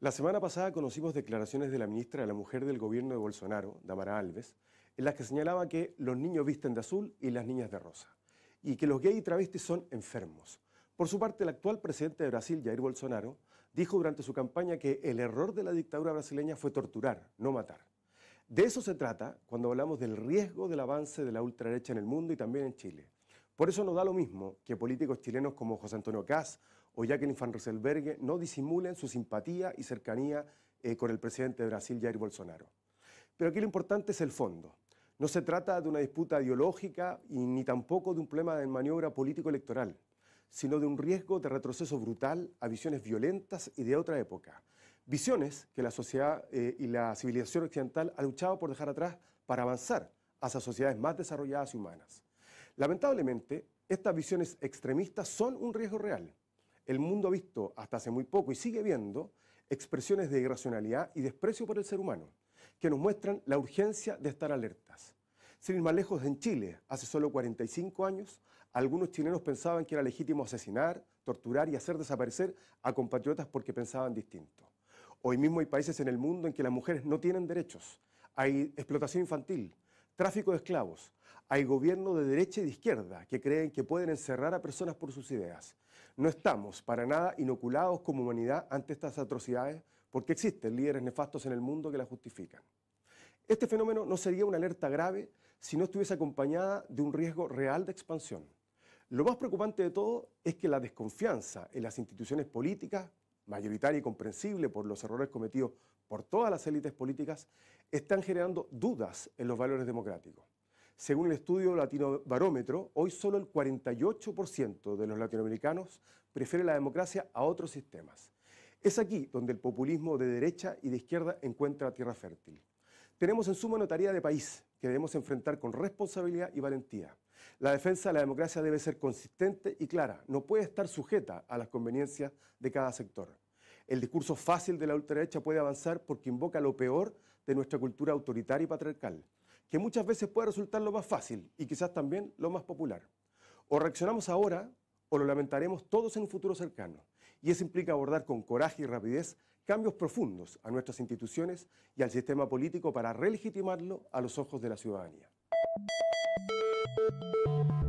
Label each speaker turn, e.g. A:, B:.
A: La semana pasada conocimos declaraciones de la ministra de la Mujer del gobierno de Bolsonaro, Damara Alves, en las que señalaba que los niños visten de azul y las niñas de rosa, y que los gays y travestis son enfermos. Por su parte, el actual presidente de Brasil, Jair Bolsonaro, dijo durante su campaña que el error de la dictadura brasileña fue torturar, no matar. De eso se trata cuando hablamos del riesgo del avance de la ultraderecha en el mundo y también en Chile. Por eso no da lo mismo que políticos chilenos como José Antonio Kass o Jacqueline van no disimulen su simpatía y cercanía eh, con el presidente de Brasil, Jair Bolsonaro. Pero aquí lo importante es el fondo. No se trata de una disputa ideológica y ni tampoco de un problema de maniobra político-electoral, sino de un riesgo de retroceso brutal a visiones violentas y de otra época. Visiones que la sociedad eh, y la civilización occidental ha luchado por dejar atrás para avanzar hacia sociedades más desarrolladas y humanas. Lamentablemente, estas visiones extremistas son un riesgo real. El mundo ha visto hasta hace muy poco y sigue viendo expresiones de irracionalidad y desprecio por el ser humano, que nos muestran la urgencia de estar alertas. Sin ir más lejos, en Chile, hace solo 45 años, algunos chilenos pensaban que era legítimo asesinar, torturar y hacer desaparecer a compatriotas porque pensaban distinto. Hoy mismo hay países en el mundo en que las mujeres no tienen derechos. Hay explotación infantil, Tráfico de esclavos. Hay gobiernos de derecha y de izquierda que creen que pueden encerrar a personas por sus ideas. No estamos para nada inoculados como humanidad ante estas atrocidades porque existen líderes nefastos en el mundo que las justifican. Este fenómeno no sería una alerta grave si no estuviese acompañada de un riesgo real de expansión. Lo más preocupante de todo es que la desconfianza en las instituciones políticas, mayoritaria y comprensible por los errores cometidos por todas las élites políticas, están generando dudas en los valores democráticos. Según el estudio Latino Barómetro, hoy solo el 48% de los latinoamericanos prefiere la democracia a otros sistemas. Es aquí donde el populismo de derecha y de izquierda encuentra tierra fértil. Tenemos en suma una tarea de país que debemos enfrentar con responsabilidad y valentía. La defensa de la democracia debe ser consistente y clara, no puede estar sujeta a las conveniencias de cada sector. El discurso fácil de la ultraderecha puede avanzar porque invoca lo peor de nuestra cultura autoritaria y patriarcal, que muchas veces puede resultar lo más fácil y quizás también lo más popular. O reaccionamos ahora o lo lamentaremos todos en un futuro cercano, y eso implica abordar con coraje y rapidez cambios profundos a nuestras instituciones y al sistema político para relegitimarlo a los ojos de la ciudadanía. Thank you.